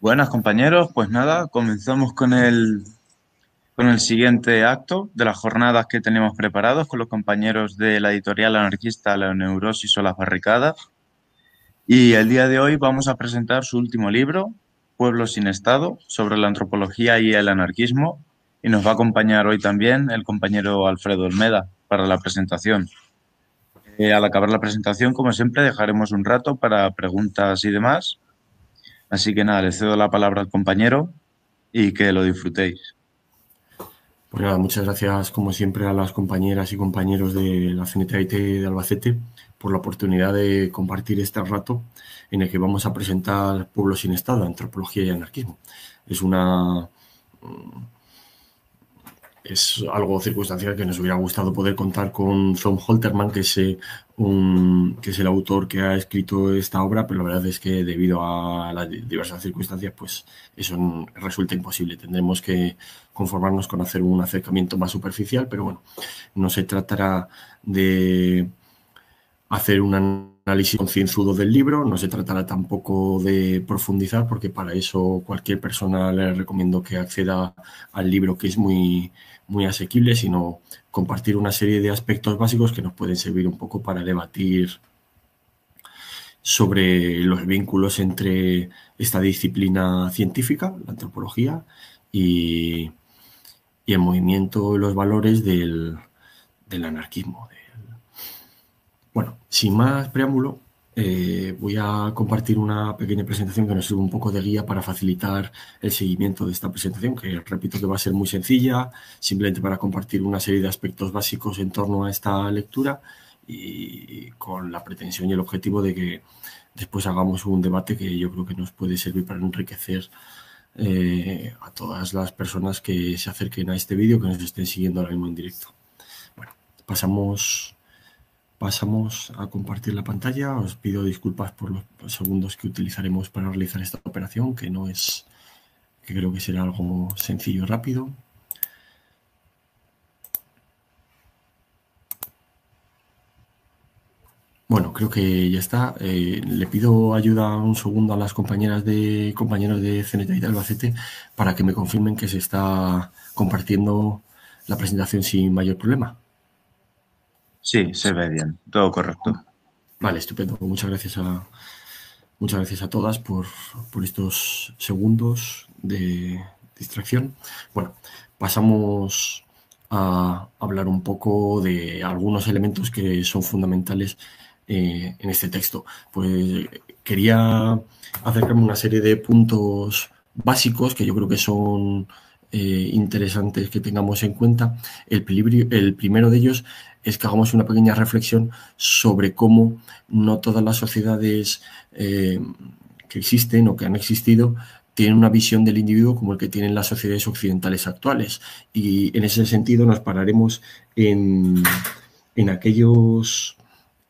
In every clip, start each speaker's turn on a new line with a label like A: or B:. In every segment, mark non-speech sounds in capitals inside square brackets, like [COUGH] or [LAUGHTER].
A: Buenas compañeros, pues nada, comenzamos con el, con el siguiente acto de las jornadas que tenemos preparados con los compañeros de la editorial anarquista La Neurosis o las Barricadas. Y el día de hoy vamos a presentar su último libro, Pueblo sin Estado, sobre la antropología y el anarquismo. Y nos va a acompañar hoy también el compañero Alfredo Olmeda para la presentación. Eh, al acabar la presentación, como siempre, dejaremos un rato para preguntas y demás. Así que nada, le cedo la palabra al compañero y que lo disfrutéis.
B: Pues nada, muchas gracias como siempre a las compañeras y compañeros de la CNTIT de Albacete por la oportunidad de compartir este rato en el que vamos a presentar Pueblo sin Estado, Antropología y Anarquismo. Es una es algo circunstancial que nos hubiera gustado poder contar con Tom Holterman, que es, eh, un, que es el autor que ha escrito esta obra, pero la verdad es que debido a las diversas circunstancias, pues eso resulta imposible. Tendremos que conformarnos con hacer un acercamiento más superficial, pero bueno, no se tratará de hacer un análisis concienzudo del libro, no se tratará tampoco de profundizar, porque para eso cualquier persona le recomiendo que acceda al libro, que es muy muy asequible, sino compartir una serie de aspectos básicos que nos pueden servir un poco para debatir sobre los vínculos entre esta disciplina científica, la antropología, y, y el movimiento, los valores del, anarquismo. Bueno, sin más preámbulo, eh, voy a compartir una pequeña presentación que nos sirve un poco de guía para facilitar el seguimiento de esta presentación, que repito que va a ser muy sencilla, simplemente para compartir una serie de aspectos básicos en torno a esta lectura y con la pretensión y el objetivo de que después hagamos un debate que yo creo que nos puede servir para enriquecer eh, a todas las personas que se acerquen a este vídeo, que nos estén siguiendo ahora mismo en directo. Bueno, pasamos Pasamos a compartir la pantalla. Os pido disculpas por los segundos que utilizaremos para realizar esta operación, que no es, que creo que será algo sencillo y rápido. Bueno, creo que ya está. Eh, le pido ayuda un segundo a las compañeras de compañeros de CNT y de Albacete para que me confirmen que se está compartiendo la presentación sin mayor problema.
A: Sí, se ve bien, todo correcto. Vale, estupendo.
B: Muchas gracias a, muchas gracias a todas por, estos segundos de distracción. Bueno, pasamos a hablar un poco de algunos elementos que son fundamentales eh, en este texto. Pues quería acercarme a una serie de puntos básicos que yo creo que son eh, interesantes que tengamos en cuenta. El, el primero de ellos es que hagamos una pequeña reflexión sobre cómo no todas las sociedades eh, que existen o que han existido tienen una visión del individuo como el que tienen las sociedades occidentales actuales. Y en ese sentido nos pararemos en, en aquellos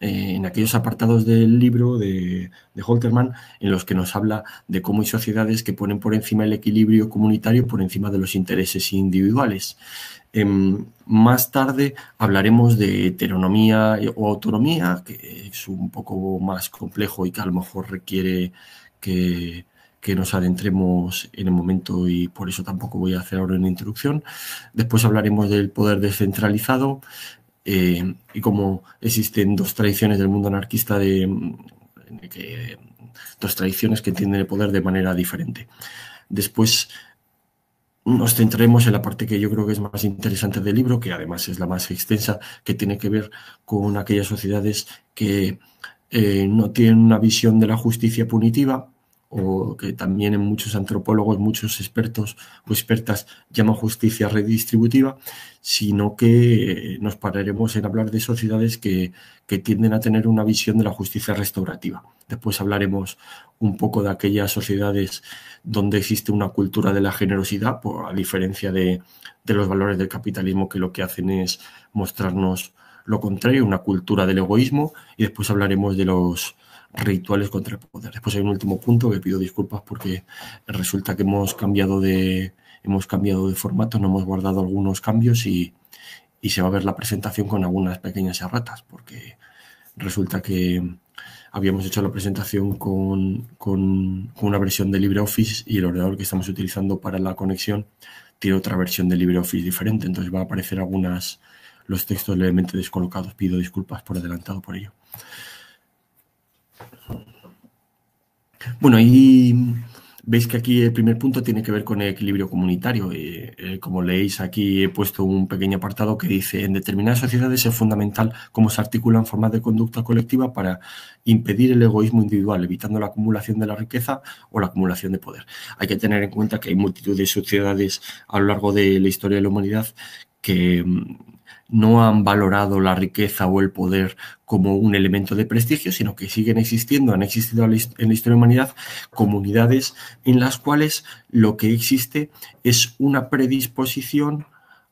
B: eh, en aquellos apartados del libro de, Holterman en los que nos habla de cómo hay sociedades que ponen por encima el equilibrio comunitario por encima de los intereses individuales. Em, más tarde hablaremos de heteronomía o autonomía, que es un poco más complejo y que a lo mejor requiere que, que nos adentremos en el momento y por eso tampoco voy a hacer ahora una introducción. Después hablaremos del poder descentralizado, eh, y como existen dos tradiciones del mundo anarquista de, mm, dos tradiciones que entienden el poder de manera diferente. Después nos centraremos en la parte que yo creo que es más interesante del libro, que además es la más extensa, que tiene que ver con aquellas sociedades que eh, no tienen una visión de la justicia punitiva, o que también en muchos antropólogos, muchos expertos o expertas llaman justicia redistributiva, sino que eh, nos pararemos en hablar de sociedades que, que tienden a tener una visión de la justicia restaurativa. Después hablaremos un poco de aquellas sociedades donde existe una cultura de la generosidad, por, a diferencia de, de los valores del capitalismo que lo que hacen es mostrarnos lo contrario, una cultura del egoísmo, y después hablaremos de los rituales contra el poder. Después hay un último punto que pido disculpas porque resulta que hemos cambiado de, hemos cambiado de formato, no hemos guardado algunos cambios y, se va a ver la presentación con algunas pequeñas erratas porque resulta que habíamos hecho la presentación con, una versión de LibreOffice y el ordenador que estamos utilizando para la conexión tiene otra versión de LibreOffice diferente, entonces va a aparecer algunas los textos levemente descolocados. Pido disculpas por adelantado por ello. Bueno, y veis que aquí el primer punto tiene que ver con el equilibrio comunitario. Eh, como leéis aquí he puesto un pequeño apartado que dice, en determinadas sociedades es fundamental cómo se articulan formas de conducta colectiva para impedir el egoísmo individual, evitando la acumulación de la riqueza o la acumulación de poder. Hay que tener en cuenta que hay multitud de sociedades a lo largo de la historia de la humanidad que mm, no han valorado la riqueza o el poder como un elemento de prestigio, sino que siguen existiendo, han existido en la historia de la humanidad comunidades en las cuales lo que existe es una predisposición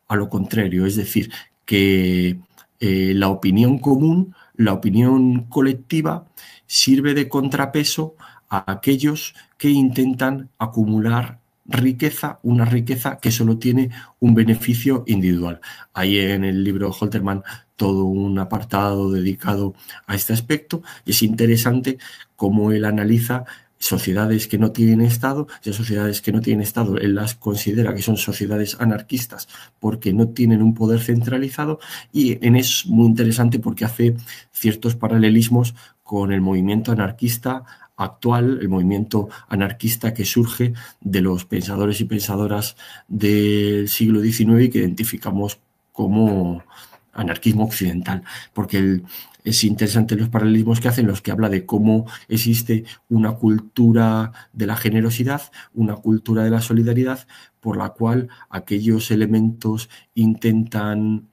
B: a lo contrario, es decir, que eh, la opinión común, la opinión colectiva, sirve de contrapeso a aquellos que intentan acumular riqueza, una riqueza que solo tiene un beneficio individual. Hay en el libro Holterman todo un apartado dedicado a este aspecto es interesante cómo él analiza sociedades que no tienen Estado, ya sociedades que no tienen Estado, él las considera que son sociedades anarquistas porque no tienen un poder centralizado y en es muy interesante porque hace ciertos paralelismos con el movimiento anarquista actual, el movimiento anarquista que surge de los pensadores y pensadoras del siglo XIX y que identificamos como anarquismo occidental, porque es interesante los paralelismos que hacen los que habla de cómo existe una cultura de la generosidad, una cultura de la solidaridad, por la cual aquellos elementos intentan,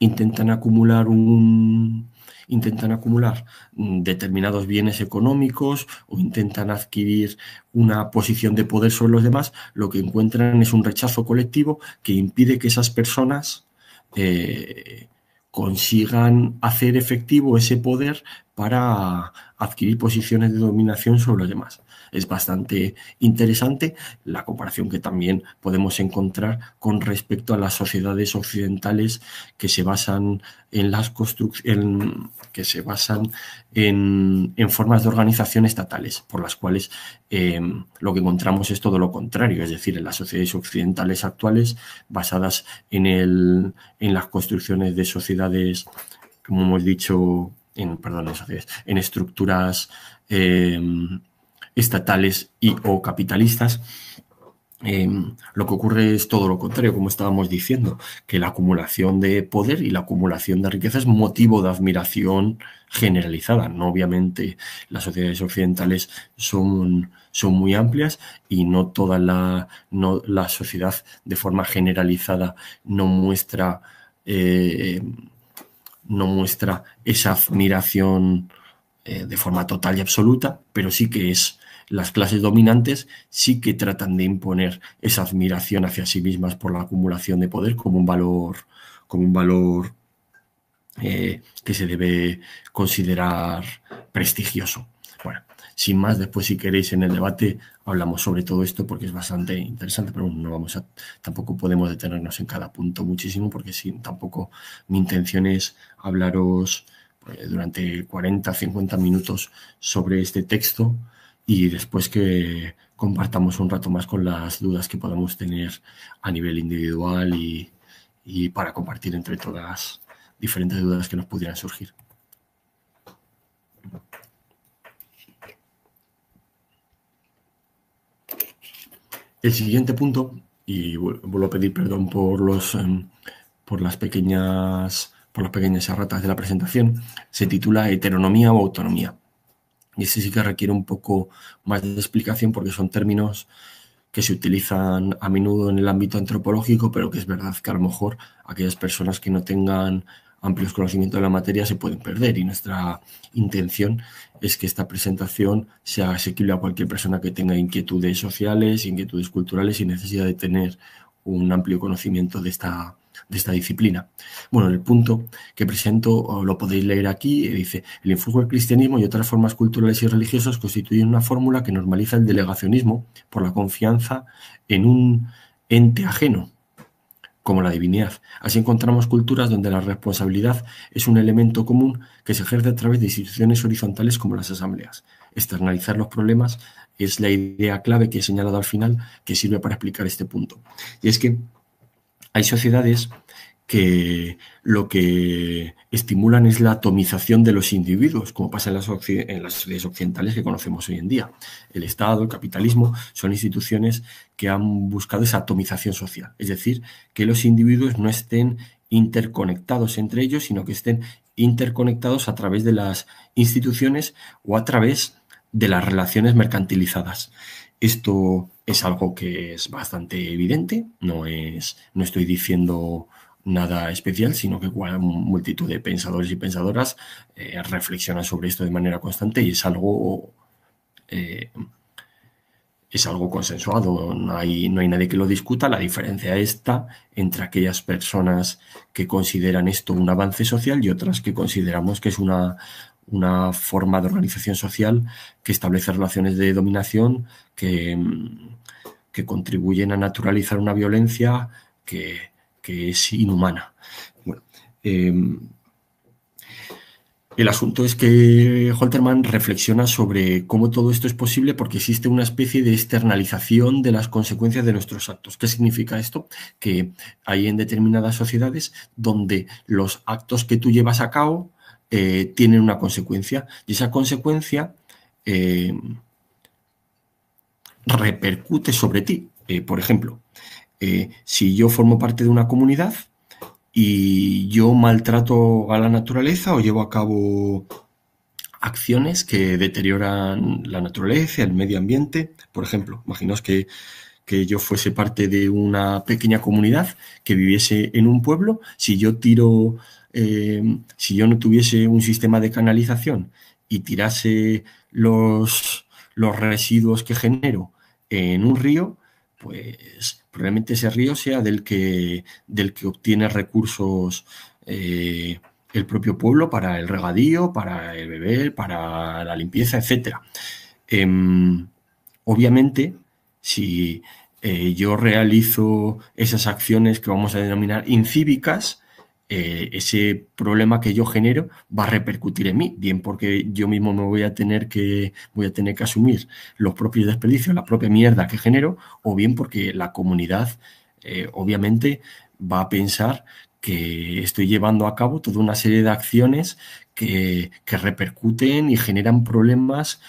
B: intentan acumular un, intentan acumular mm, determinados bienes económicos o intentan adquirir una posición de poder sobre los demás, lo que encuentran es un rechazo colectivo que impide que esas personas eh, consigan hacer efectivo ese poder para adquirir posiciones de dominación sobre los demás. Es bastante interesante la comparación que también podemos encontrar con respecto a las sociedades occidentales que se basan en las en, que se basan en, formas de organización estatales, por las cuales em, lo que encontramos es todo lo contrario, es decir, en las sociedades occidentales actuales basadas en, en las construcciones de sociedades, como hemos dicho, en, estructuras em, estatales y o capitalistas. Em, lo que ocurre es todo lo contrario, como estábamos diciendo, que la acumulación de poder y la acumulación de riqueza es motivo de admiración generalizada. No, obviamente, las sociedades occidentales son, son muy amplias y no toda la, la sociedad de forma generalizada no muestra eh, no muestra esa admiración eh, de forma total y absoluta, pero sí que es las clases dominantes sí que tratan de imponer esa admiración hacia sí mismas por la acumulación de poder como un valor, como un valor eh, que se debe considerar prestigioso. Bueno, sin más, después si queréis en el debate hablamos sobre todo esto porque es bastante interesante, pero no vamos a, tampoco podemos detenernos en cada punto muchísimo porque tampoco mi intención es hablaros eh, durante 40, 50 minutos sobre este texto y después que compartamos un rato más con las dudas que podamos tener a nivel individual y, y para compartir entre todas diferentes dudas que nos pudieran surgir. El siguiente punto, y vuelvo a pedir perdón por los em, por las pequeñas por las pequeñas erratas de la presentación, se titula heteronomía o autonomía. Y ese sí que requiere un poco más de explicación porque son términos que se utilizan a menudo en el ámbito antropológico, pero que es verdad que a lo mejor aquellas personas que no tengan amplios conocimientos de la materia se pueden perder y nuestra intención es que esta presentación sea asequible a cualquier persona que tenga inquietudes sociales, inquietudes culturales y necesidad de tener un amplio conocimiento de esta, de esta disciplina. Bueno, el punto que presento lo podéis leer aquí. Eh, dice, el influjo del cristianismo y otras formas culturales y religiosas constituyen una fórmula que normaliza el delegacionismo por la confianza en un ente ajeno como la divinidad. Así encontramos culturas donde la responsabilidad es un elemento común que se ejerce a través de instituciones horizontales como las asambleas. Externalizar los problemas es la idea clave que he señalado al final que sirve para explicar este punto. Y es que hay sociedades que lo que estimulan es la atomización de los individuos, como pasa en las, en sociedades occidentales que conocemos hoy en día. El Estado, el capitalismo, son instituciones que han buscado esa atomización social, es decir, que los individuos no estén interconectados entre ellos, sino que estén interconectados a través de las instituciones o a través de las relaciones mercantilizadas. Esto es algo que es bastante evidente, no estoy diciendo nada especial, sino que multitud de pensadores y pensadoras eh, reflexionan sobre esto de manera constante y es algo, eh, es algo consensuado, no hay, no hay nadie que lo discuta. La diferencia está entre aquellas personas que consideran esto un avance social y otras que consideramos que es una, forma de organización social que establece relaciones de dominación que, que contribuyen a naturalizar una violencia que que es inhumana. Eh, el asunto es que Holterman reflexiona sobre cómo todo esto es posible porque existe una especie de externalización de las consecuencias de nuestros actos. ¿Qué significa esto? Que hay en determinadas sociedades donde los actos que tú llevas a cabo eh, tienen una consecuencia y esa consecuencia eh, repercute sobre ti. por ejemplo, eh, si yo formo parte de una comunidad y yo maltrato a la naturaleza o llevo a cabo acciones que deterioran la naturaleza, el medio ambiente. Por ejemplo, imaginaos que, yo fuese parte de una pequeña comunidad que viviese en un pueblo. Si yo tiro, eh, si yo no tuviese un sistema de canalización y tirase los, los residuos que genero en un río, pues realmente ese río sea del que, del que obtiene recursos eh, el propio pueblo para el regadío, para el beber, para la limpieza, etc. Em, obviamente, si eh, yo realizo esas acciones que vamos a denominar incívicas, eh, ese problema que yo genero va a repercutir en mí, bien porque yo mismo me voy a tener que voy a tener que asumir los propios desperdicios, la propia mierda que genero, o bien porque la comunidad eh, obviamente va a pensar que estoy llevando a cabo toda una serie de acciones que, repercuten y generan problemas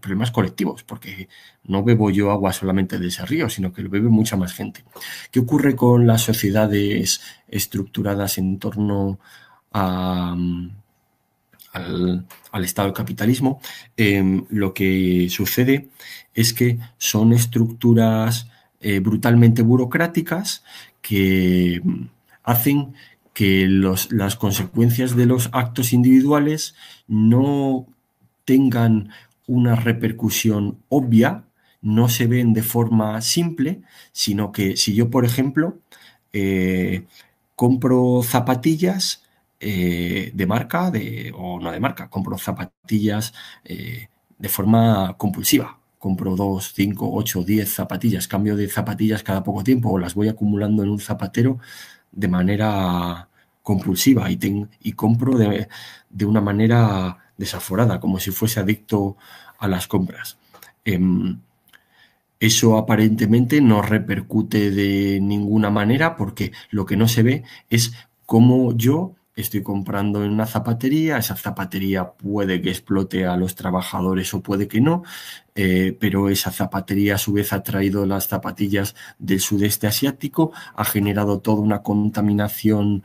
B: problemas colectivos, porque no bebo yo agua solamente de ese río, sino que lo bebe mucha más gente. ¿Qué ocurre con las sociedades estructuradas en torno al, Estado del capitalismo? Em, lo que sucede es que son estructuras eh, brutalmente burocráticas que hacen que las consecuencias de los actos individuales no tengan una repercusión obvia, no se ven de forma simple, sino que si yo, por ejemplo, eh, compro zapatillas eh, de marca, o no de marca, compro zapatillas eh, de forma compulsiva, compro dos, cinco, ocho, diez zapatillas, cambio de zapatillas cada poco tiempo o las voy acumulando en un zapatero de manera compulsiva y, y compro de, una manera desaforada, como si fuese adicto a las compras. Em, eso aparentemente no repercute de ninguna manera porque lo que no se ve es cómo yo estoy comprando en una zapatería, esa zapatería puede que explote a los trabajadores o puede que no, eh, pero esa zapatería a su vez ha traído las zapatillas del sudeste asiático, ha generado toda una contaminación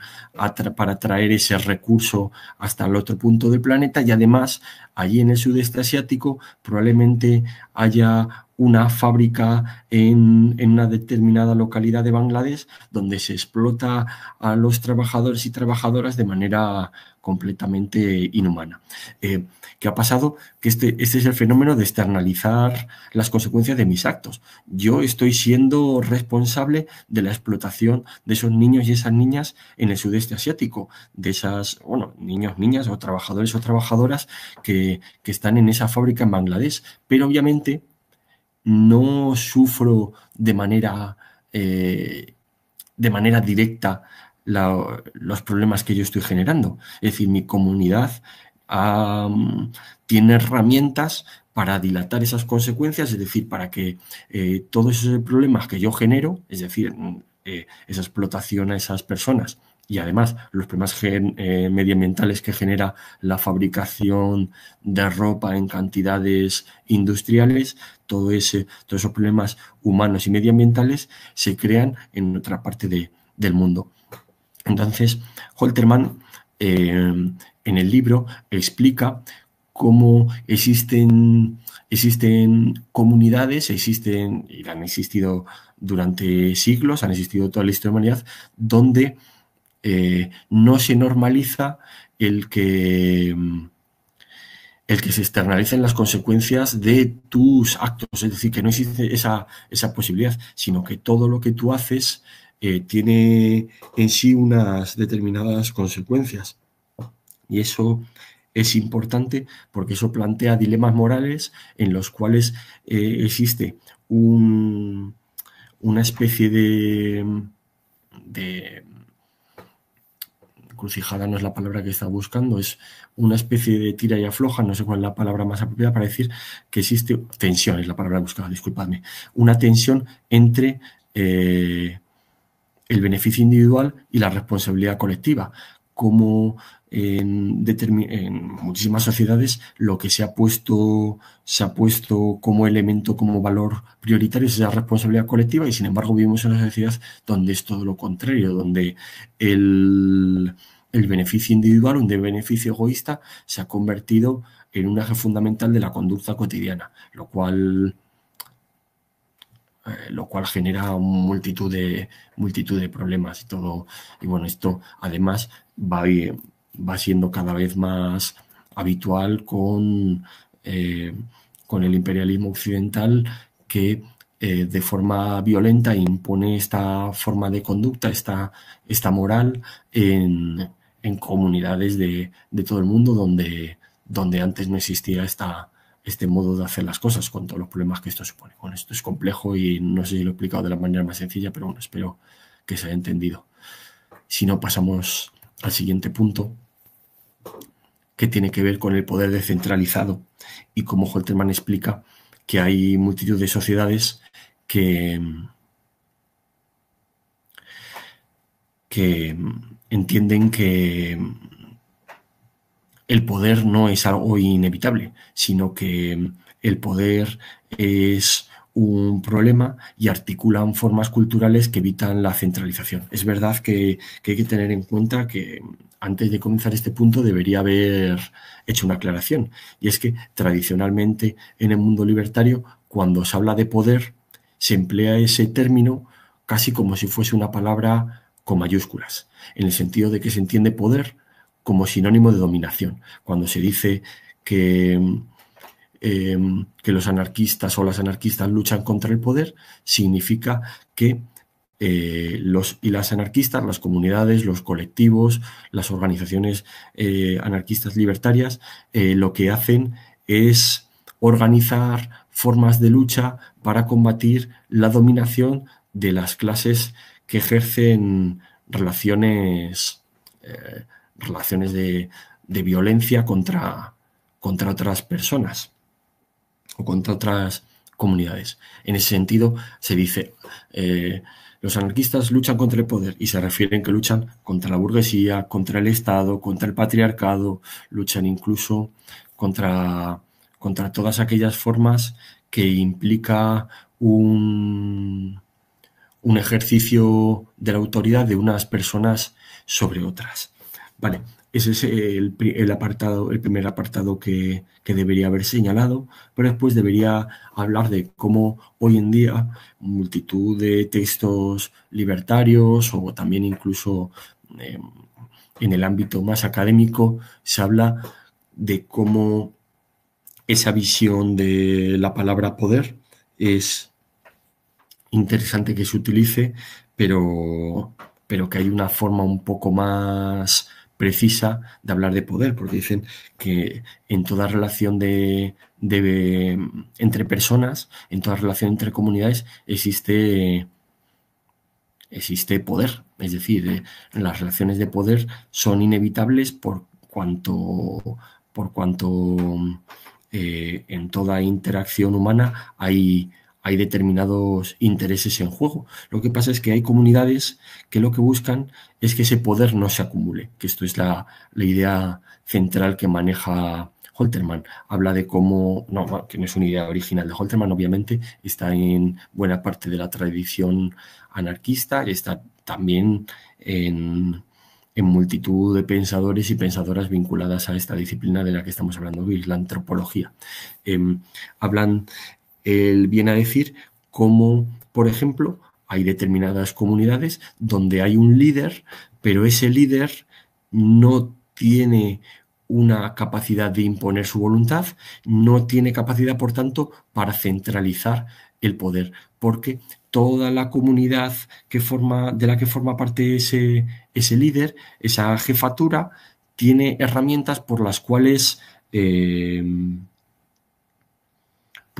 B: para traer ese recurso hasta el otro punto del planeta y además allí en el sudeste asiático probablemente haya una fábrica en, una determinada localidad de Bangladesh donde se explota a los trabajadores y trabajadoras de manera completamente inhumana. Eh, ¿Qué ha pasado? Que este, este es el fenómeno de externalizar las consecuencias de mis actos. Yo estoy siendo responsable de la explotación de esos niños y esas niñas en el sudeste asiático, de esas, bueno, niños, niñas o trabajadores o trabajadoras que, que están en esa fábrica en Bangladesh. Pero obviamente no sufro de manera, eh, de manera directa los problemas que yo estoy generando. Es decir, mi comunidad tiene herramientas para dilatar esas consecuencias, es decir, para que eh, todos esos problemas que yo genero, es decir, mm, eh, esa explotación a esas personas y además los problemas eh, medioambientales que genera la fabricación de ropa en cantidades industriales, todo ese, todos esos problemas humanos y medioambientales se crean en otra parte del mundo. Entonces, Holterman eh, en el libro explica cómo existen, existen comunidades, existen, y han existido durante siglos, han existido toda la historia de la humanidad, donde eh, no se normaliza el que, el que se externalicen las consecuencias de tus actos. Es decir, que no existe esa, posibilidad, sino que todo lo que tú haces eh, tiene en sí unas determinadas consecuencias. Y eso es importante porque eso plantea dilemas morales en los cuales eh, existe una especie de encrucijada no es la palabra que está buscando, es una especie de tira y afloja, no sé cuál es la palabra más apropiada para decir que existe, tensión es la palabra buscada, disculpadme, una tensión entre eh, el beneficio individual y la responsabilidad colectiva, como en, muchísimas sociedades lo que se ha puesto se ha puesto como elemento, como valor prioritario es la responsabilidad colectiva y sin embargo vivimos en una sociedad donde es todo lo contrario, donde el, beneficio individual, el beneficio egoísta, se ha convertido en un eje fundamental de la conducta cotidiana, lo cual eh, lo cual genera multitud de, multitud de problemas y todo. Y bueno, esto además va, va siendo cada vez más habitual con, eh, con el imperialismo occidental que eh, de forma violenta impone esta forma de conducta, esta, esta moral en, en comunidades de, de, todo el mundo donde, donde antes no existía esta, este modo de hacer las cosas con todos los problemas que esto supone. Bueno, esto es complejo y no sé si lo he explicado de la manera más sencilla, pero bueno, espero que se haya entendido. Si no, pasamos al siguiente punto, que tiene que ver con el poder descentralizado y como Holterman explica que hay multitud de sociedades que, que entienden que el poder no es algo inevitable, sino que mm, el poder es un problema y articulan formas culturales que evitan la centralización. Es verdad que, que, hay que tener en cuenta que mm, antes de comenzar este punto debería haber hecho una aclaración, y es que tradicionalmente en el mundo libertario, cuando se habla de poder, se emplea ese término casi como si fuese una palabra con mayúsculas, en el sentido de que se entiende poder como sinónimo de dominación. Cuando se dice em, que, los anarquistas o las anarquistas luchan contra el poder, significa que eh, los y las anarquistas, las comunidades, los colectivos, las organizaciones eh, anarquistas libertarias, eh, lo que hacen es organizar formas de lucha para combatir la dominación de las clases que ejercen relaciones relaciones de, violencia contra, otras personas o contra otras comunidades. En ese sentido, se dice, eh, los anarquistas luchan contra el poder y se refieren que luchan contra la burguesía, contra el Estado, contra el patriarcado, luchan incluso contra, todas aquellas formas que implica un ejercicio de la autoridad de unas personas sobre otras. Vale, ese es el, apartado, el primer apartado que, debería haber señalado, pero después debería hablar de cómo hoy en día multitud de textos libertarios o también incluso em, en el ámbito más académico se habla de cómo esa visión de la palabra poder es interesante que se utilice, pero que hay una forma un poco más precisa de hablar de poder, porque dicen que en toda relación de, entre personas, en toda relación entre comunidades, existe, existe poder. Es decir, eh, las relaciones de poder son inevitables por cuanto, por cuanto eh, en toda interacción humana hay hay determinados intereses en juego. Lo que pasa es que hay comunidades que lo que buscan es que ese poder no se acumule, que esto es la, idea central que maneja Holterman. Habla de cómo, no, que no es una idea original de Holterman, obviamente, está en buena parte de la tradición anarquista, está también en, multitud de pensadores y pensadoras vinculadas a esta disciplina de la que estamos hablando hoy, la antropología. Em, hablan él viene a decir cómo, por ejemplo, hay determinadas comunidades donde hay un líder, pero ese líder no tiene una capacidad de imponer su voluntad, no tiene capacidad, por tanto, para centralizar el poder, porque toda la comunidad que forma, de la que forma parte ese, ese líder, esa jefatura, tiene herramientas por las cuales eh,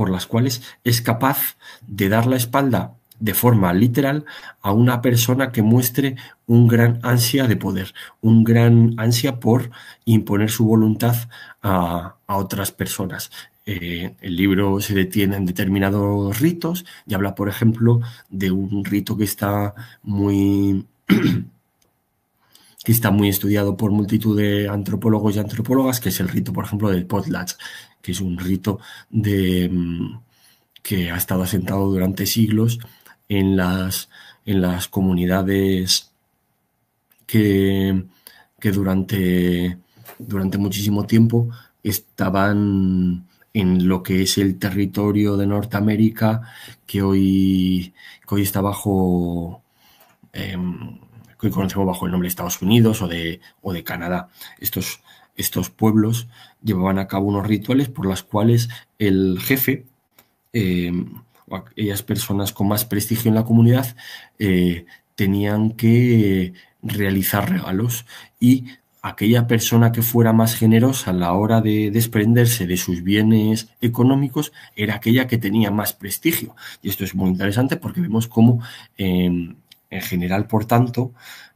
B: por las cuales es capaz de dar la espalda de forma literal a una persona que muestre un gran ansia de poder, un gran ansia por imponer su voluntad a, otras personas. Eh, el libro se detiene en determinados ritos y habla, por ejemplo, de un rito que está muy... [CLEARS THROAT] que está muy estudiado por multitud de antropólogos y antropólogas, que es el rito, por ejemplo, del potlatch, que es un rito de, mm, que ha estado asentado durante siglos en las, en las comunidades que, que durante, durante muchísimo tiempo estaban en lo que es el territorio de Norteamérica que hoy, hoy está bajo, em, conocemos bajo el nombre de Estados Unidos o de, o de Canadá. Estos, estos pueblos llevaban a cabo unos rituales por los cuales el jefe em, o aquellas personas con más prestigio en la comunidad eh, tenían que realizar regalos y aquella persona que fuera más generosa a la hora de desprenderse de sus bienes económicos era aquella que tenía más prestigio. Y esto es muy interesante porque vemos cómo em, en general, por tanto,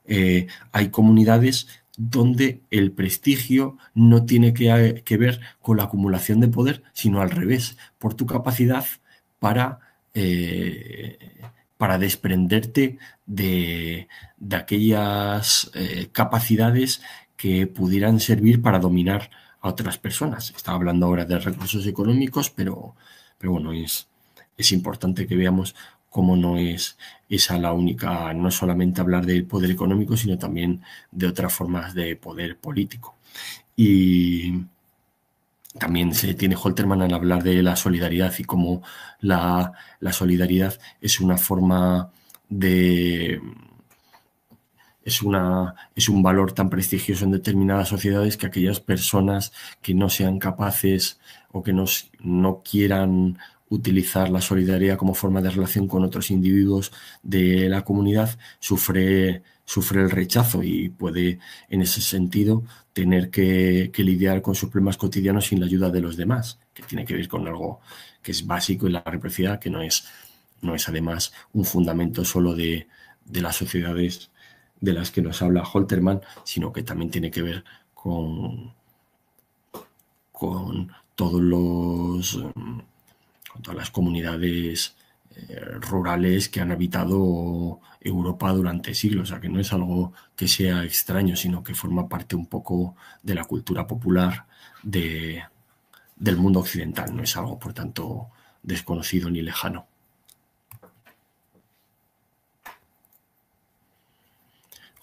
B: eh, hay comunidades donde el prestigio no tiene que, ver con la acumulación de poder, sino al revés, por tu capacidad para, eh, para desprenderte de, aquellas eh, capacidades que pudieran servir para dominar a otras personas. Estaba hablando ahora de recursos económicos, pero, pero bueno, es importante que veamos como no es esa la única, no solamente hablar del poder económico, sino también de otras formas de poder político. Y también se tiene Holterman al hablar de la solidaridad y cómo la, solidaridad es una forma de es, una, es un valor tan prestigioso en determinadas sociedades que aquellas personas que no sean capaces o que no quieran utilizar la solidaridad como forma de relación con otros individuos de la comunidad, sufre, sufre el rechazo y puede, en ese sentido, tener que, lidiar con sus problemas cotidianos sin la ayuda de los demás, que tiene que ver con algo que es básico y la reciprocidad, que no es, no es además un fundamento solo de, de las sociedades de las que nos habla Holterman, sino que también tiene que ver con, con todos los a las comunidades eh, rurales que han habitado Europa durante siglos, o sea que no es algo que sea extraño, sino que forma parte un poco de la cultura popular de, del mundo occidental, no es algo por tanto desconocido ni lejano.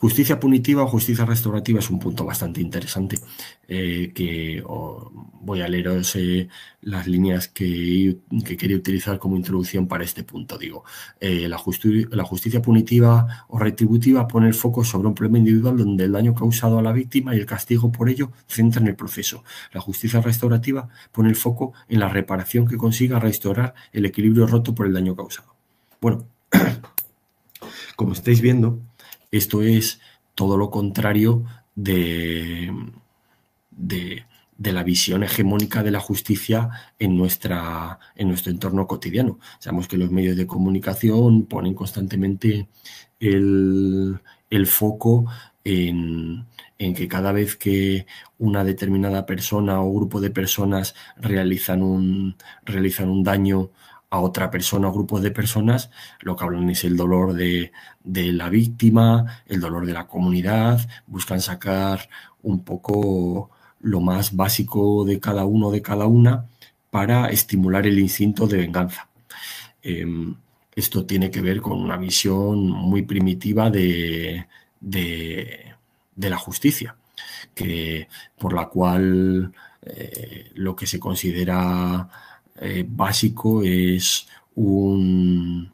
B: Justicia punitiva o justicia restaurativa es un punto bastante interesante eh, que voy a leeros eh, las líneas que, quería utilizar como introducción para este punto. Digo, eh, la, justicia punitiva o retributiva pone el foco sobre un problema individual donde el daño causado a la víctima y el castigo por ello centra en el proceso. La justicia restaurativa pone el foco en la reparación que consiga restaurar el equilibrio roto por el daño causado. Bueno, [CLEARS THROAT] como estáis viendo, esto es todo lo contrario de, la visión hegemónica de la justicia en, nuestro entorno cotidiano. Sabemos que los medios de comunicación ponen constantemente el, foco en, que cada vez que una determinada persona o grupo de personas realizan realizan un daño a otra persona o grupos de personas, lo que hablan es el dolor de, la víctima, el dolor de la comunidad, buscan sacar un poco lo más básico de cada uno de cada una para estimular el instinto de venganza. Em, esto tiene que ver con una visión muy primitiva de, de, la justicia, que, por la cual eh, lo que se considera eh, básico es un,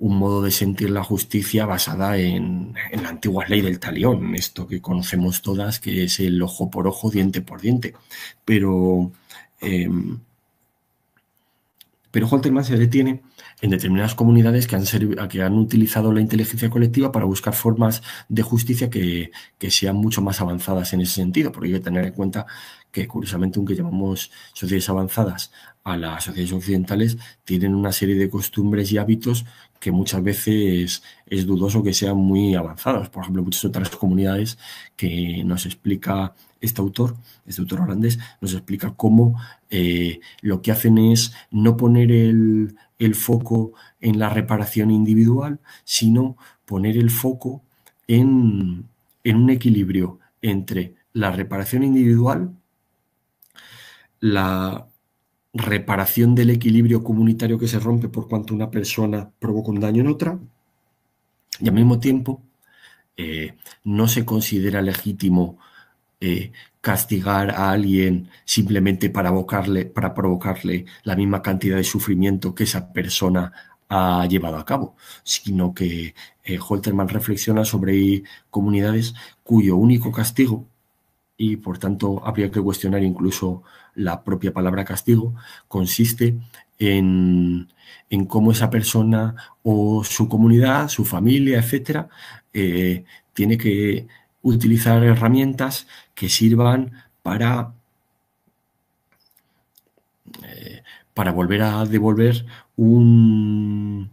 B: un, modo de sentir la justicia basada en, la antigua ley del talión, esto que conocemos todas, que es el ojo por ojo, diente por diente. Pero, eh, pero Holterman se detiene en determinadas comunidades que han, que han utilizado la inteligencia colectiva para buscar formas de justicia que, que, sean mucho más avanzadas en ese sentido, porque hay que tener en cuenta que, curiosamente, aunque llamamos sociedades avanzadas a las sociedades occidentales tienen una serie de costumbres y hábitos que muchas veces es dudoso que sean muy avanzados. Por ejemplo, muchas otras comunidades que nos explica este autor, este autor holandés, nos explica cómo eh, lo que hacen es no poner el, foco en la reparación individual, sino poner el foco en, en un equilibrio entre la reparación individual, la reparación del equilibrio comunitario que se rompe por cuanto una persona provoca un daño en otra, y al mismo tiempo eh, no se considera legítimo eh, castigar a alguien simplemente para, para provocarle la misma cantidad de sufrimiento que esa persona ha llevado a cabo, sino que eh, Holterman reflexiona sobre comunidades cuyo único castigo y por tanto habría que cuestionar incluso la propia palabra castigo, consiste en, cómo esa persona o su comunidad, su familia, etcétera, eh, tiene que utilizar herramientas que sirvan para, eh, para volver a devolver un,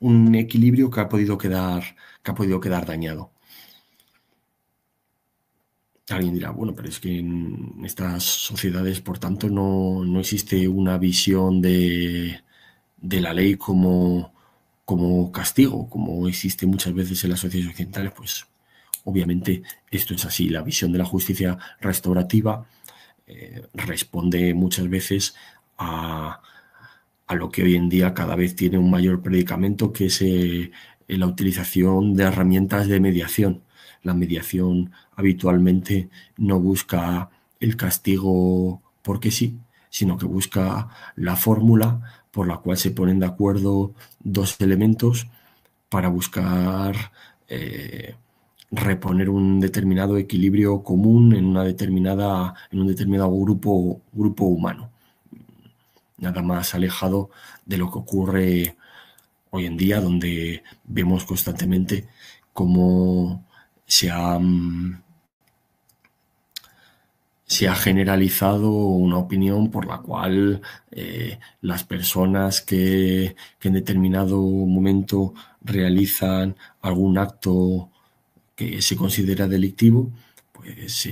B: un equilibrio que ha podido quedar, que ha podido quedar dañado. Alguien dirá, bueno, pero es que en estas sociedades, por tanto, no, existe una visión de, de la ley como, como castigo, como existe muchas veces en las sociedades occidentales, pues obviamente esto es así. La visión de la justicia restaurativa eh, responde muchas veces a, lo que hoy en día cada vez tiene un mayor predicamento, que es eh, la utilización de herramientas de mediación. La mediación habitualmente no busca el castigo porque sí, sino que busca la fórmula por la cual se ponen de acuerdo dos elementos para buscar eh, reponer un determinado equilibrio común en, una determinada, en un determinado grupo, grupo humano. Nada más alejado de lo que ocurre hoy en día, donde vemos constantemente cómo Mm, se ha, generalizado una opinión por la cual eh, las personas que, en determinado momento realizan algún acto que se considera delictivo, pues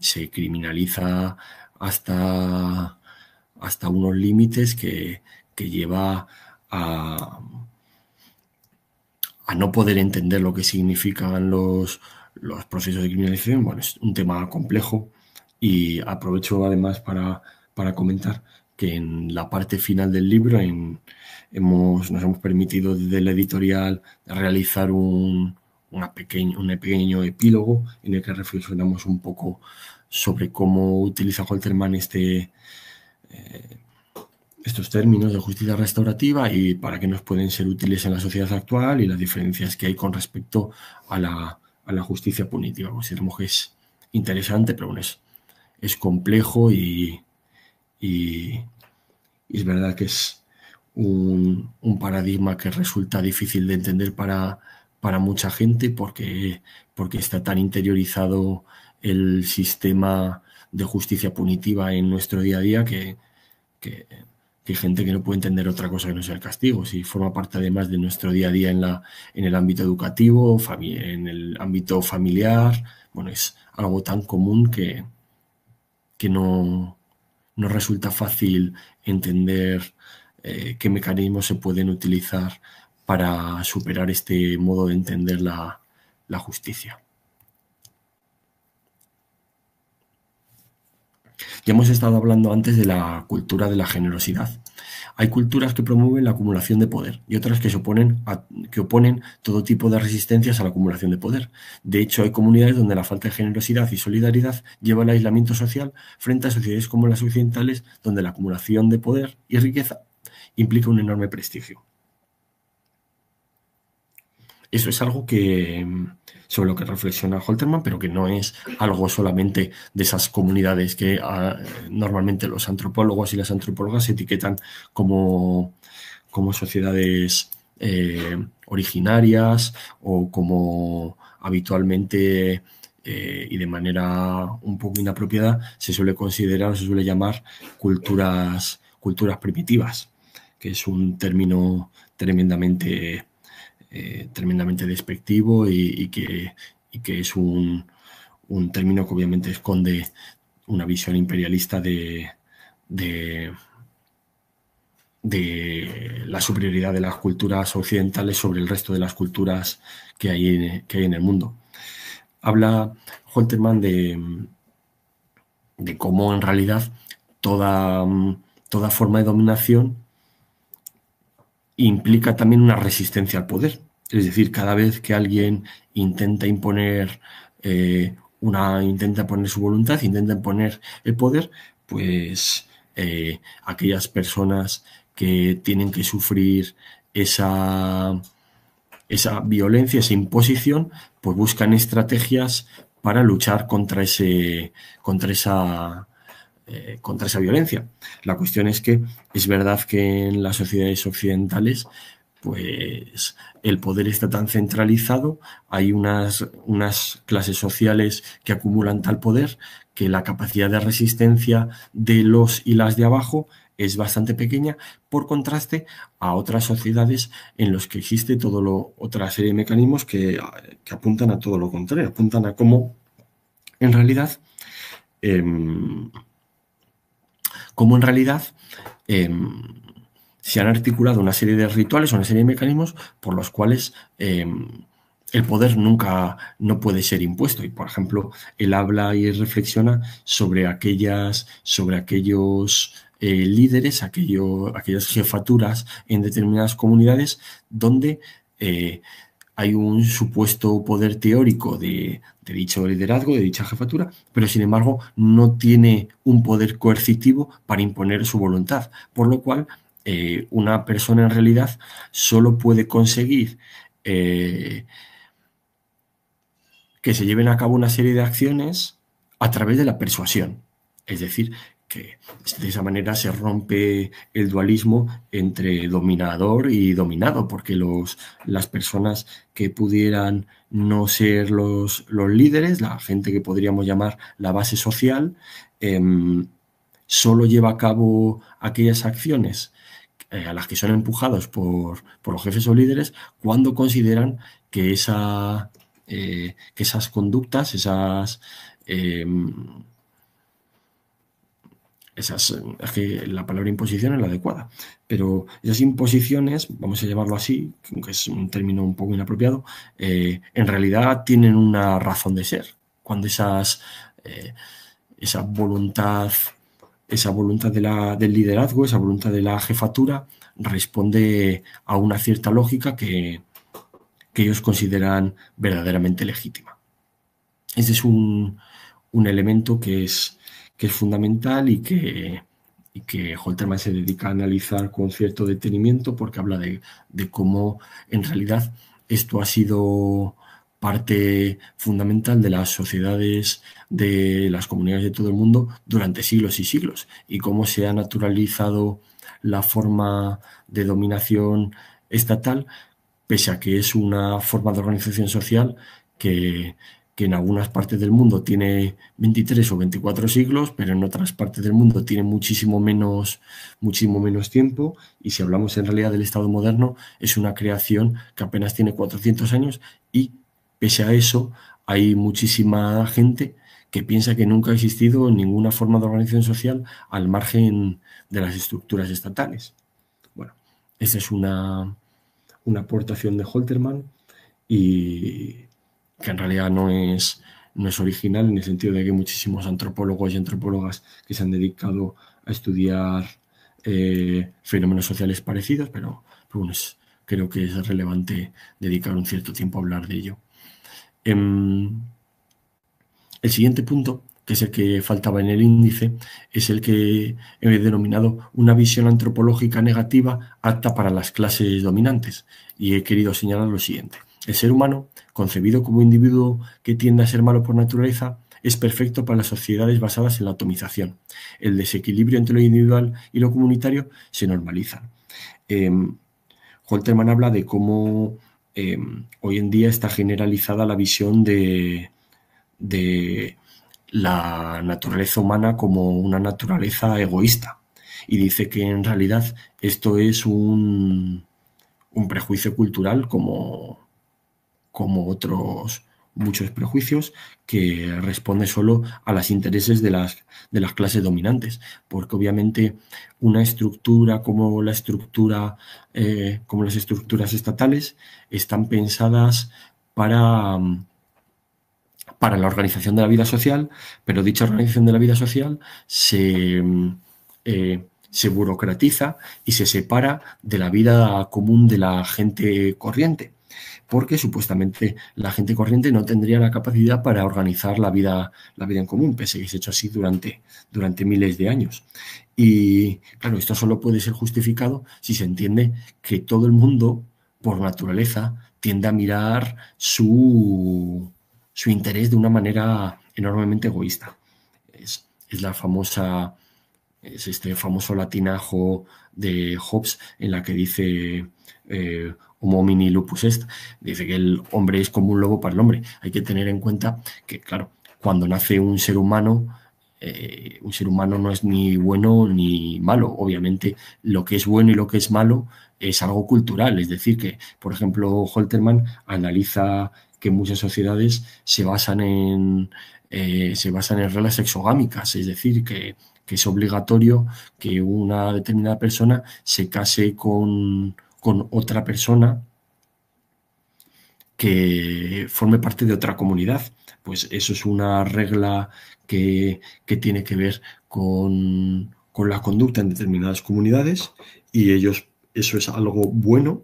B: se criminaliza hasta, hasta unos límites que, que lleva a, a no poder entender lo que significan los, procesos de criminalización, bueno, es un tema complejo y aprovecho además para, para comentar que en la parte final del libro hemos, nos hemos permitido desde la editorial realizar un, una pequeño, un pequeño epílogo en el que reflexionamos un poco sobre cómo utiliza Holterman este, eh, estos términos de justicia restaurativa y para qué nos pueden ser útiles en la sociedad actual y las diferencias que hay con respecto a la, justicia punitiva. Consideramos pues que es interesante, pero es, es complejo y, es verdad que es un, paradigma que resulta difícil de entender para, para mucha gente porque, porque está tan interiorizado el sistema de justicia punitiva en nuestro día a día que que hay gente que no puede entender otra cosa que no sea el castigo. Si forma parte además de nuestro día a día en, el ámbito educativo, en el ámbito familiar, bueno, es algo tan común que, que no, resulta fácil entender eh, qué mecanismos se pueden utilizar para superar este modo de entender la justicia. Ya hemos estado hablando antes de la cultura de la generosidad. Hay culturas que promueven la acumulación de poder y otras que, oponen que oponen todo tipo de resistencias a la acumulación de poder. De hecho, hay comunidades donde la falta de generosidad y solidaridad lleva al aislamiento social frente a sociedades como las occidentales, donde la acumulación de poder y riqueza implica un enorme prestigio. Eso es algo que mm, sobre lo que reflexiona Holterman, pero que no es algo solamente de esas comunidades que ah, normalmente los antropólogos y las antropólogas etiquetan como, como sociedades eh, originarias o como habitualmente eh, y de manera un poco inapropiada se suele considerar o se suele llamar culturas, culturas primitivas, que es un término tremendamente eh, tremendamente despectivo y, que, es un, término que obviamente esconde una visión imperialista de, la superioridad de las culturas occidentales sobre el resto de las culturas que hay en, el mundo. Habla Holterman de, de cómo en realidad toda forma de dominación implica también una resistencia al poder. Es decir, cada vez que alguien intenta imponer eh, una, intenta poner su voluntad, intenta imponer el poder, pues eh, aquellas personas que tienen que sufrir esa, esa violencia, esa imposición, pues buscan estrategias para luchar contra ese, contra esa, eh, contra esa violencia. La cuestión es que es verdad que en las sociedades occidentales pues el poder está tan centralizado, hay unas, unas clases sociales que acumulan tal poder que la capacidad de resistencia de los y las de abajo es bastante pequeña por contraste a otras sociedades en las que existe todo lo, otra serie de mecanismos que, apuntan a todo lo contrario, apuntan a cómo en realidad em, cómo en realidad em, se han articulado una serie de rituales, o una serie de mecanismos por los cuales em, el poder nunca no puede ser impuesto. Y por ejemplo, él habla y reflexiona sobre aquellas, sobre aquellos eh, líderes, aquellas jefaturas en determinadas comunidades donde eh, hay un supuesto poder teórico de, de dicho liderazgo, de dicha jefatura, pero sin embargo no tiene un poder coercitivo para imponer su voluntad, por lo cual eh, una persona en realidad solo puede conseguir eh, que se lleven a cabo una serie de acciones a través de la persuasión, es decir, que de esa manera se rompe el dualismo entre dominador y dominado, porque los, las personas que pudieran no ser los, los líderes, la gente que podríamos llamar la base social, em, solo lleva a cabo aquellas acciones eh, a las que son empujados por, los jefes o líderes cuando consideran que, esa, eh, que esas conductas, esas em, esas, es que la palabra imposición es la adecuada, pero esas imposiciones, vamos a llamarlo así, que es un término un poco inapropiado, eh, en realidad tienen una razón de ser. Cuando esas, eh, esa voluntad, esa voluntad del liderazgo, esa voluntad de la jefatura, responde a una cierta lógica que, ellos consideran verdaderamente legítima. Ese es un elemento que es que es fundamental y que, y que Holterman se dedica a analizar con cierto detenimiento porque habla de, de cómo en realidad esto ha sido parte fundamental de las sociedades, de las comunidades de todo el mundo durante siglos y siglos, y cómo se ha naturalizado la forma de dominación estatal, pese a que es una forma de organización social que, que en algunas partes del mundo tiene 23 o 24 siglos, pero en otras partes del mundo tiene muchísimo menos, muchísimo menos tiempo. Y si hablamos en realidad del Estado moderno, es una creación que apenas tiene 400 años y pese a eso hay muchísima gente que piensa que nunca ha existido ninguna forma de organización social al margen de las estructuras estatales. Bueno, esa es una, una aportación de Holterman y que en realidad no es, no es original en el sentido de que muchísimos antropólogos y antropólogas que se han dedicado a estudiar eh, fenómenos sociales parecidos, pero, creo que es relevante dedicar un cierto tiempo a hablar de ello. Em, el siguiente punto, que es el que faltaba en el índice, es el que he denominado una visión antropológica negativa apta para las clases dominantes. Y he querido señalar lo siguiente. El ser humano, concebido como individuo que tiende a ser malo por naturaleza, es perfecto para las sociedades basadas en la atomización. El desequilibrio entre lo individual y lo comunitario se normaliza. Holterman em, habla de cómo em, hoy en día está generalizada la visión de, la naturaleza humana como una naturaleza egoísta. Y dice que en realidad esto es un prejuicio cultural como como otros muchos prejuicios que responde solo a los intereses de las, de las clases dominantes, porque obviamente una estructura como la estructura, eh, como las estructuras estatales, están pensadas para, para la organización de la vida social, pero dicha organización de la vida social se eh, burocratiza y se separa de la vida común de la gente corriente porque supuestamente la gente corriente no tendría la capacidad para organizar la vida, la vida en común, pese a que se ha hecho así durante, durante miles de años. Y claro, esto solo puede ser justificado si se entiende que todo el mundo, por naturaleza, tiende a mirar su, su interés de una manera enormemente egoísta. Es, la famosa, es este famoso latinajo de Hobbes en la que dice eh, Homo mini lupus est. Dice que el hombre es como un lobo para el hombre. Hay que tener en cuenta que, claro, cuando nace un ser humano, eh, un ser humano no es ni bueno ni malo. Obviamente, lo que es bueno y lo que es malo es algo cultural. Es decir, que, por ejemplo, Holterman analiza que muchas sociedades se basan en, eh, se basan en reglas exogámicas, es decir, que, es obligatorio que una determinada persona se case con, con otra persona que forme parte de otra comunidad. Pues eso es una regla que, tiene que ver con, la conducta en determinadas comunidades y ellos, eso es algo bueno,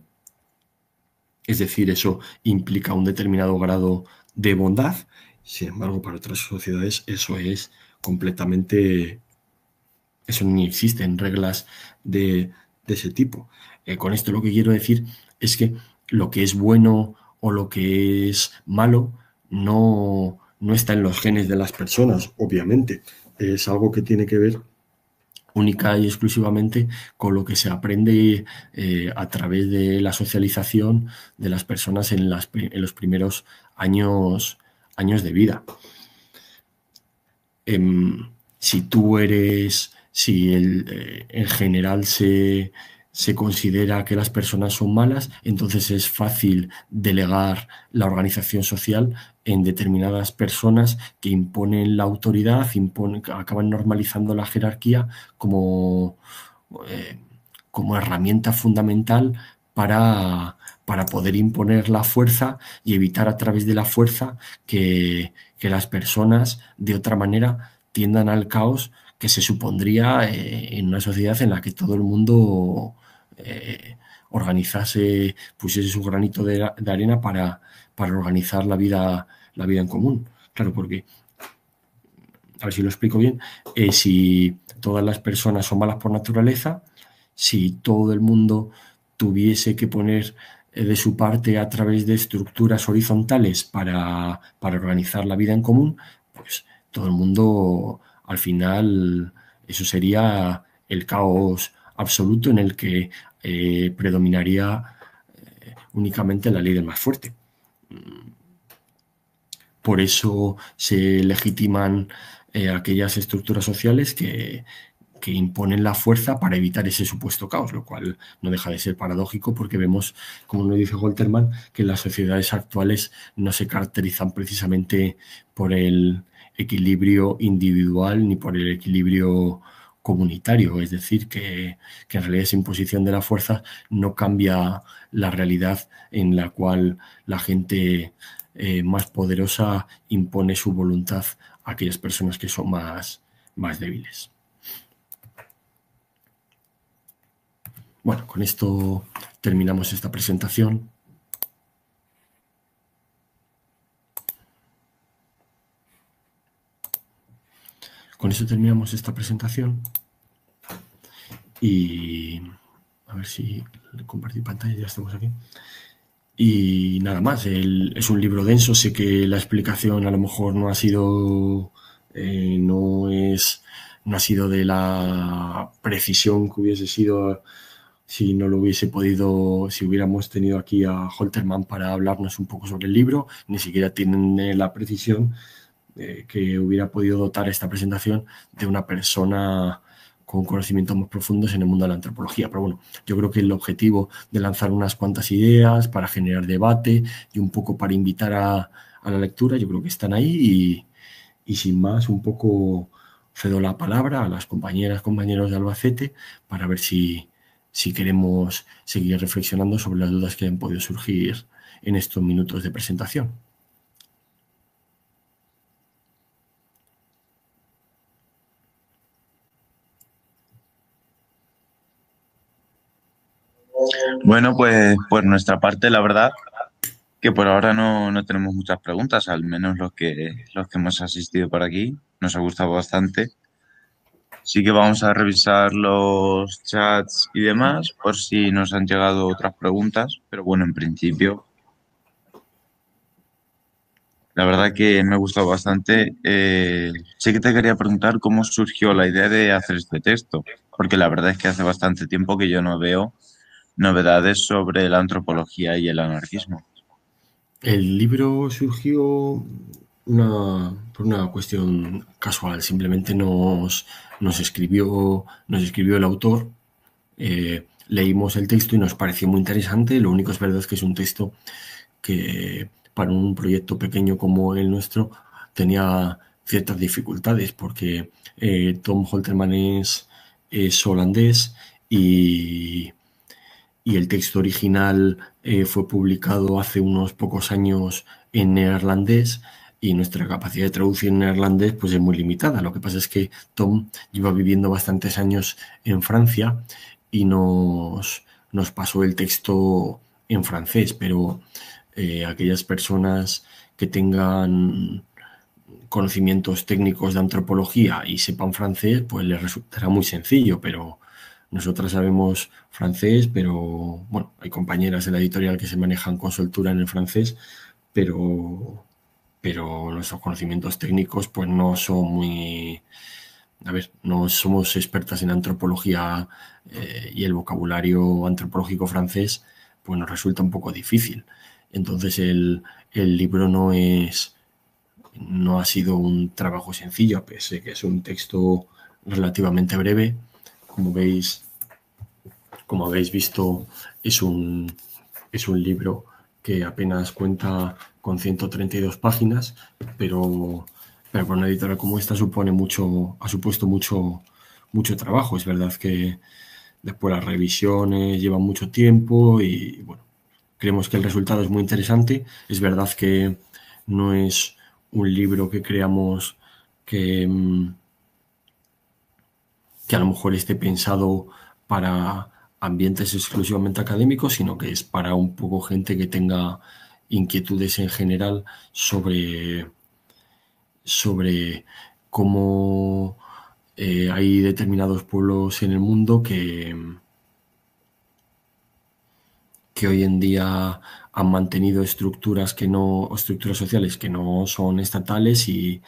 B: es decir, eso implica un determinado grado de bondad, sin embargo, para otras sociedades eso es completamente, eso ni existen reglas de, de ese tipo. Eh, con esto lo que quiero decir es que lo que es bueno o lo que es malo no, no está en los genes de las personas, obviamente. Es algo que tiene que ver única y exclusivamente con lo que se aprende eh, a través de la socialización de las personas en, los primeros años, años de vida. Em, si tú eres, si eh, en general se, se considera que las personas son malas, entonces es fácil delegar la organización social en determinadas personas que imponen la autoridad, acaban normalizando la jerarquía como, eh, como herramienta fundamental para, poder imponer la fuerza y evitar a través de la fuerza que, las personas de otra manera tiendan al caos que se supondría eh, en una sociedad en la que todo el mundo eh, organizase, pusiese su granito de, arena para, organizar la vida, la vida en común. Claro, porque, a ver si lo explico bien, eh, si todas las personas son malas por naturaleza, si todo el mundo tuviese que poner eh, de su parte a través de estructuras horizontales para, para organizar la vida en común, pues todo el mundo al final eso sería el caos absoluto en el que eh, predominaría eh, únicamente la ley del más fuerte. Por eso se legitiman eh, aquellas estructuras sociales que, que, imponen la fuerza para evitar ese supuesto caos, lo cual no deja de ser paradójico porque vemos, como nos dice Holterman, que las sociedades actuales no se caracterizan precisamente por el equilibrio individual ni por el equilibrio comunitario, es decir, que, en realidad esa imposición de la fuerza no cambia la realidad en la cual la gente eh, más poderosa impone su voluntad a aquellas personas que son más, más débiles. Bueno, con esto terminamos esta presentación. Con eso terminamos esta presentación. Y a ver si compartí pantalla, ya estamos aquí. Y nada más, es un libro denso, sé que la explicación a lo mejor no ha sido, eh, no es, no ha sido de la precisión que hubiese sido si no lo hubiese podido, si hubiéramos tenido aquí a Holterman para hablarnos un poco sobre el libro, ni siquiera tienen la precisión eh, que hubiera podido dotar esta presentación de una persona con conocimientos más profundos en el mundo de la antropología. Pero bueno, yo creo que el objetivo de lanzar unas cuantas ideas para generar debate y un poco para invitar a, la lectura, yo creo que están ahí y, sin más, un poco cedo la palabra a las compañeras, compañeros de Albacete para ver si queremos seguir reflexionando sobre las dudas que han podido surgir en estos minutos de presentación.
A: Bueno, pues por nuestra parte, la verdad que por ahora no, tenemos muchas preguntas, al menos los que, los que hemos asistido por aquí, nos ha gustado bastante. Sí que vamos a revisar los chats y demás por si nos han llegado otras preguntas, pero bueno, en principio la verdad que me ha gustado bastante. Eh, sí que te quería preguntar cómo surgió la idea de hacer este texto, porque la verdad es que hace bastante tiempo que yo no veo novedades sobre la antropología y el anarquismo.
B: El libro surgió por una cuestión casual, simplemente nos, nos, escribió, nos escribió el autor, eh, leímos el texto y nos pareció muy interesante, lo único es verdad es que es un texto que para un proyecto pequeño como el nuestro tenía ciertas dificultades porque eh, Tom Holterman es, es holandés y y el texto original eh, fue publicado hace unos pocos años en neerlandés y nuestra capacidad de traducir en neerlandés pues es muy limitada. Lo que pasa es que Tom lleva viviendo bastantes años en Francia y nos, nos pasó el texto en francés, pero eh, aquellas personas que tengan conocimientos técnicos de antropología y sepan francés, pues les resultará muy sencillo, pero nosotras sabemos francés, pero bueno, hay compañeras de la editorial que se manejan con soltura en el francés, pero, pero nuestros conocimientos técnicos pues no son muy... A ver, no somos expertas en antropología eh, y el vocabulario antropológico francés pues nos resulta un poco difícil. Entonces el, el libro no es, no ha sido un trabajo sencillo, pese que es un texto relativamente breve. Como veis, como habéis visto, es un, es un libro que apenas cuenta con 132 páginas, pero, pero para una editora como esta supone mucho, ha supuesto mucho, mucho trabajo. Es verdad que después las revisiones llevan mucho tiempo y bueno, creemos que el resultado es muy interesante. Es verdad que no es un libro que creamos que, mm, que a lo mejor esté pensado para ambientes exclusivamente académicos, sino que es para un poco gente que tenga inquietudes en general sobre, sobre cómo eh, hay determinados pueblos en el mundo que, que hoy en día han mantenido estructuras que no, estructuras sociales que no son estatales y,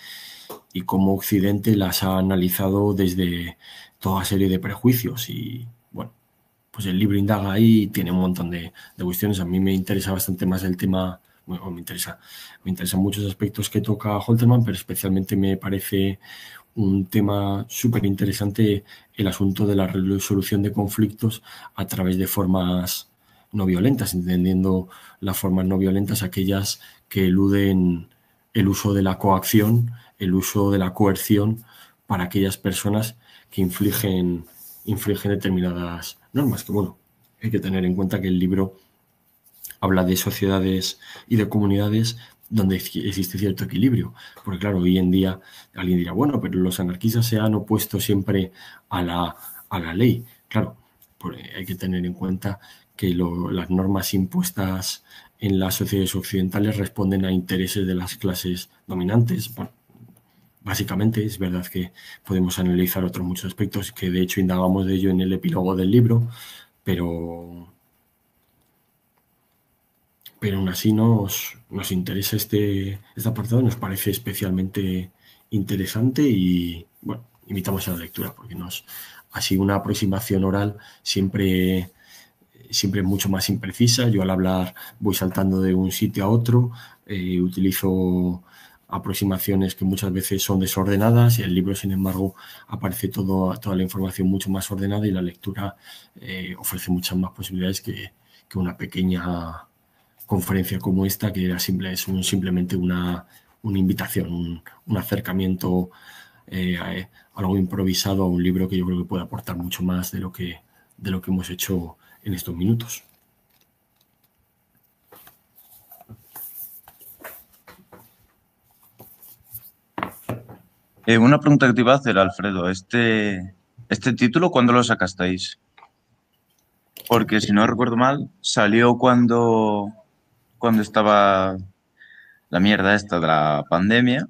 B: y Occidente las ha analizado desde toda serie de prejuicios y, pues el libro indaga ahí y tiene un montón de, cuestiones. A mí me interesa bastante más el tema, o me interesa, me interesan muchos aspectos que toca Holterman, pero especialmente me parece un tema súper interesante el asunto de la resolución de conflictos a través de formas no violentas, entendiendo las formas no violentas, aquellas que eluden el uso de la coacción, el uso de la coerción para aquellas personas que infligen, infligen determinadas normas, que bueno, hay que tener en cuenta que el libro habla de sociedades y de comunidades donde existe cierto equilibrio. Porque claro, hoy en día alguien dirá, bueno, pero los anarquistas se han opuesto siempre a la, a ley. Claro, hay que tener en cuenta que las normas impuestas en las sociedades occidentales responden a intereses de las clases dominantes. Bueno, básicamente. Es verdad que podemos analizar otros muchos aspectos que de hecho indagamos de ello en el epílogo del libro, pero, pero aún así nos, nos interesa este, este apartado, nos parece especialmente interesante y bueno, invitamos a la lectura porque nos sido una aproximación oral siempre siempre mucho más imprecisa. Yo al hablar voy saltando de un sitio a otro, eh, utilizo aproximaciones que muchas veces son desordenadas y el libro, sin embargo, aparece toda la información mucho más ordenada y la lectura eh, ofrece muchas más posibilidades que, una pequeña conferencia como esta, que era simple, es simplemente una, una, invitación, un, acercamiento, eh, algo improvisado a un libro que yo creo que puede aportar mucho más de lo que, de lo que hemos hecho en estos minutos.
A: Eh, una pregunta que te iba a hacer, Alfredo. Este, este título, ¿cuándo lo sacasteis? Porque si no recuerdo mal, salió cuando, cuando estaba la mierda esta de la pandemia.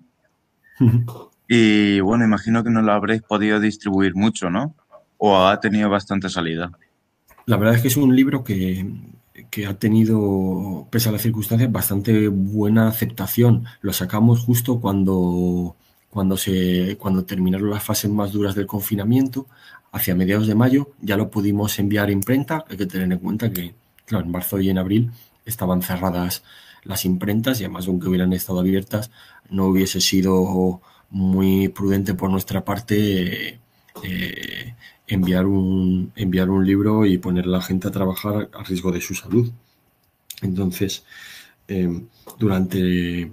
A: Y bueno, imagino que no lo habréis podido distribuir mucho, ¿no? O ha tenido bastante salida.
B: La verdad es que es un libro que, que ha tenido, pese a las circunstancias, bastante buena aceptación. Lo sacamos justo cuando cuando, se, cuando terminaron las fases más duras del confinamiento, hacia mediados de mayo, ya lo pudimos enviar a imprenta. Hay que tener en cuenta que, claro, en marzo y en abril estaban cerradas las imprentas y además, aunque hubieran estado abiertas, no hubiese sido muy prudente por nuestra parte eh, enviar, un, enviar un libro y poner a la gente a trabajar a riesgo de su salud. Entonces, eh, durante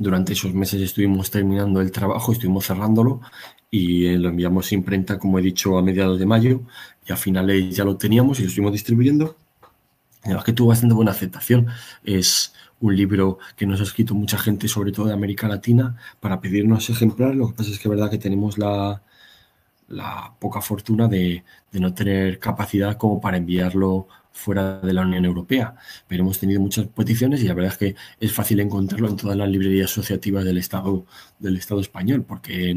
B: durante esos meses estuvimos terminando el trabajo, estuvimos cerrándolo y eh, lo enviamos a imprenta, como he dicho, a mediados de mayo y a finales ya lo teníamos y lo estuvimos distribuyendo. Además que tuvo bastante buena aceptación. Es un libro que nos ha escrito mucha gente, sobre todo de América Latina, para pedirnos ejemplares. Lo que pasa es que es verdad que tenemos la, poca fortuna de, de, no tener capacidad como para enviarlo fuera de la Unión Europea, pero hemos tenido muchas peticiones y la verdad es que es fácil encontrarlo en todas las librerías asociativas del Estado, del Estado español, porque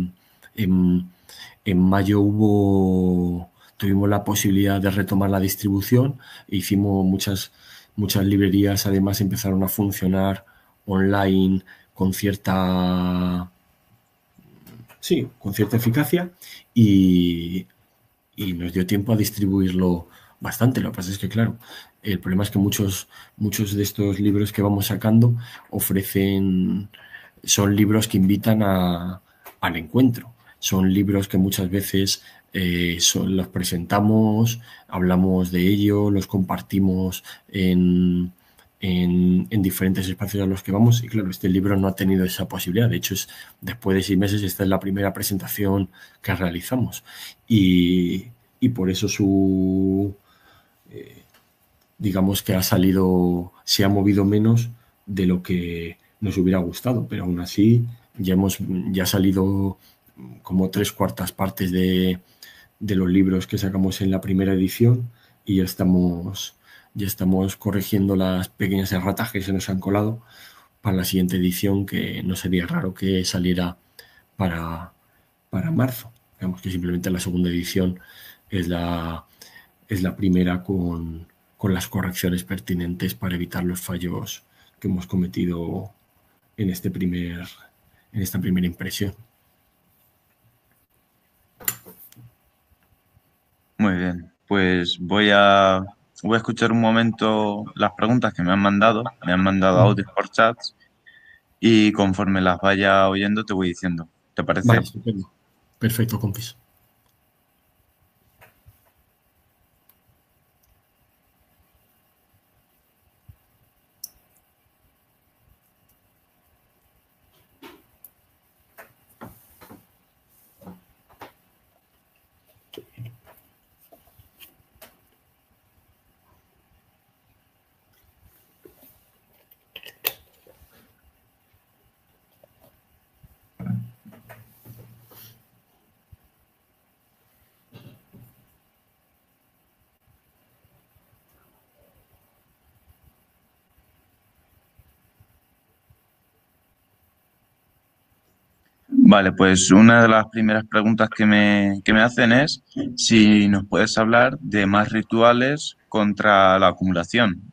B: en, mayo hubo, tuvimos la posibilidad de retomar la distribución, e hicimos muchas, muchas librerías, además empezaron a funcionar online con cierta sí, con cierta eficacia y, nos dio tiempo a distribuirlo bastante. Lo que pasa es que, claro, el problema es que muchos, muchos de estos libros que vamos sacando ofrecen, son libros que invitan a, al encuentro. Son libros que muchas veces eh, son, los presentamos, hablamos de ello, los compartimos en, diferentes espacios a los que vamos. Y claro, este libro no ha tenido esa posibilidad. De hecho, es, después de seis meses, esta es la primera presentación que realizamos. y por eso su, digamos que ha salido, se ha movido menos de lo que nos hubiera gustado, pero aún así ya hemos ya ha salido como tres cuartas partes de, los libros que sacamos en la primera edición y ya estamos, ya estamos corrigiendo las pequeñas erratas que se nos han colado para la siguiente edición, que no sería raro que saliera para, para marzo. Digamos que simplemente la segunda edición es la, es la primera con, con las correcciones pertinentes para evitar los fallos que hemos cometido en, este primer, en esta primera impresión.
A: Muy bien, pues voy a, voy a escuchar un momento las preguntas que me han mandado. Me han mandado audios por chat y conforme las vaya oyendo te voy diciendo. ¿Te parece? perfecto, compis. Vale, pues una de las primeras preguntas que me, hacen es si nos puedes hablar de más rituales contra la acumulación.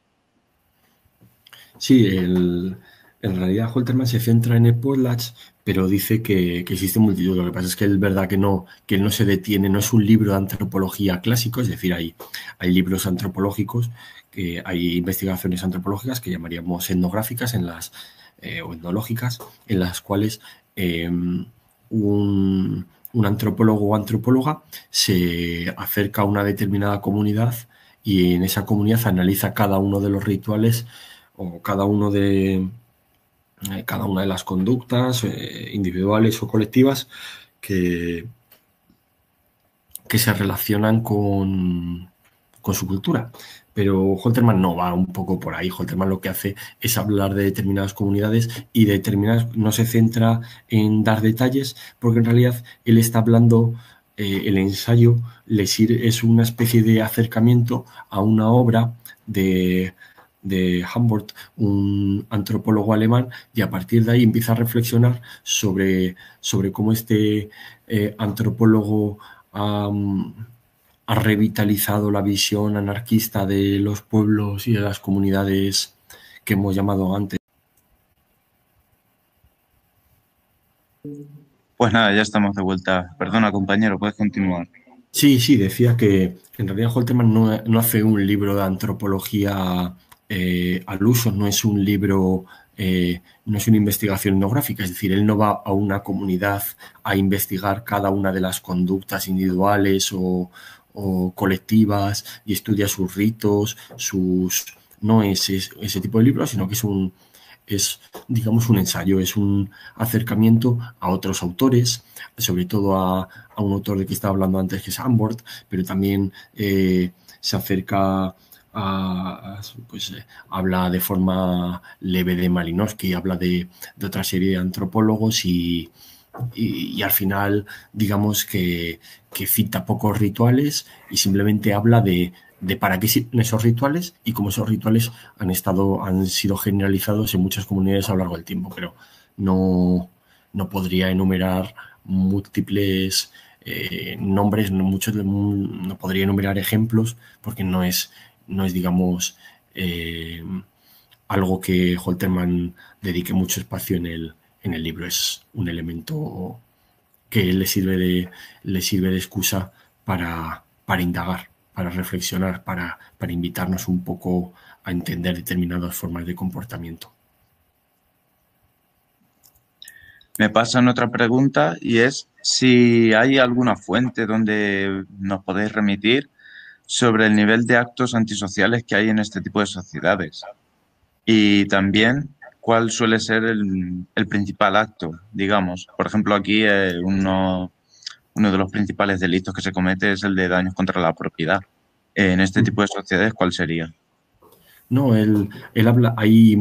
B: Sí, en realidad Holterman se centra en el Eporlach, pero dice que, existe multitud. Lo que pasa es que es verdad que no, que él no se detiene, no es un libro de antropología clásico, es decir, hay, hay libros antropológicos, que hay investigaciones antropológicas que llamaríamos etnográficas en las eh, o etnológicas, en las cuales Em, un, antropólogo o antropóloga se acerca a una determinada comunidad y en esa comunidad analiza cada uno de los rituales o cada uno de eh, cada una de las conductas eh, individuales o colectivas que, que se relacionan con, con su cultura. Pero Holterman no va un poco por ahí. Holterman lo que hace es hablar de determinadas comunidades y de determinadas, no se centra en dar detalles, porque en realidad él está hablando eh, el ensayo le es una especie de acercamiento a una obra de, Hamburg, un antropólogo alemán, y a partir de ahí empieza a reflexionar sobre, sobre cómo este eh, antropólogo ha revitalizado la visión anarquista de los pueblos y de las comunidades que hemos llamado antes.
A: Pues nada, ya estamos de vuelta. Perdona, compañero, puedes continuar. Sí, sí,
B: decía que en realidad Holterman no, hace un libro de antropología eh, al uso, no es un libro, eh, no es una investigación etnográfica, es decir, él no va a una comunidad a investigar cada una de las conductas individuales o, o colectivas y estudia sus ritos, sus... No es, ese tipo de libros, sino que es un, es, digamos, un ensayo, es un acercamiento a otros autores, sobre todo a, un autor de que estaba hablando antes, que es pero también eh, se acerca a, pues, eh, habla de forma leve de Malinowski, habla de otra serie de antropólogos y, y, al final digamos que, cita pocos rituales y simplemente habla de, para qué sirven esos rituales y cómo esos rituales han, estado, han sido generalizados en muchas comunidades a lo largo del tiempo, pero no, podría enumerar múltiples eh, nombres, no, muchos, no podría enumerar ejemplos porque no es, no es digamos, eh, algo que Holterman dedique mucho espacio en el, en el libro. Es un elemento que le sirve de, le sirve de excusa para, para indagar, para reflexionar, para, para invitarnos un poco a entender determinadas formas de comportamiento.
A: Me pasan otra pregunta y es si hay alguna fuente donde nos podéis remitir sobre el nivel de actos antisociales que hay en este tipo de sociedades. Y también cuál suele ser el, principal acto, digamos. Por ejemplo, aquí eh, uno, uno de los principales delitos que se comete es el de daños contra la propiedad. En este mm. tipo de sociedades, ¿cuál sería?
B: No, él, habla, hay,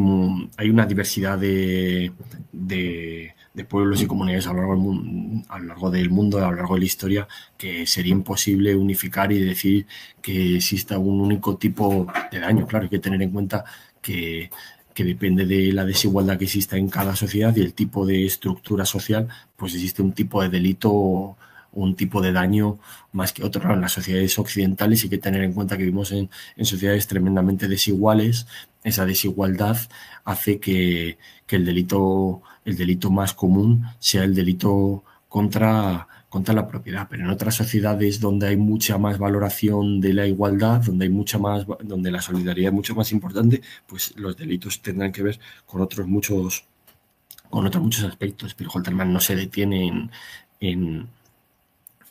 B: hay, una diversidad de, de, pueblos y comunidades a a lo largo del mundo, a lo largo de la historia, que sería imposible unificar y decir que exista un único tipo de daño. Claro, hay que tener en cuenta que que depende de la desigualdad que exista en cada sociedad y el tipo de estructura social, pues existe un tipo de delito un tipo de daño más que otro. En las sociedades occidentales hay que tener en cuenta que vivimos en, sociedades tremendamente desiguales. Esa desigualdad hace que, que, el, delito, el delito más común sea el delito contra contra la propiedad, pero en otras sociedades donde hay mucha más valoración de la igualdad, donde hay mucha más, donde la solidaridad es mucho más importante, pues los delitos tendrán que ver con otros muchos, con otros muchos aspectos. Pero Holterman no se detiene en,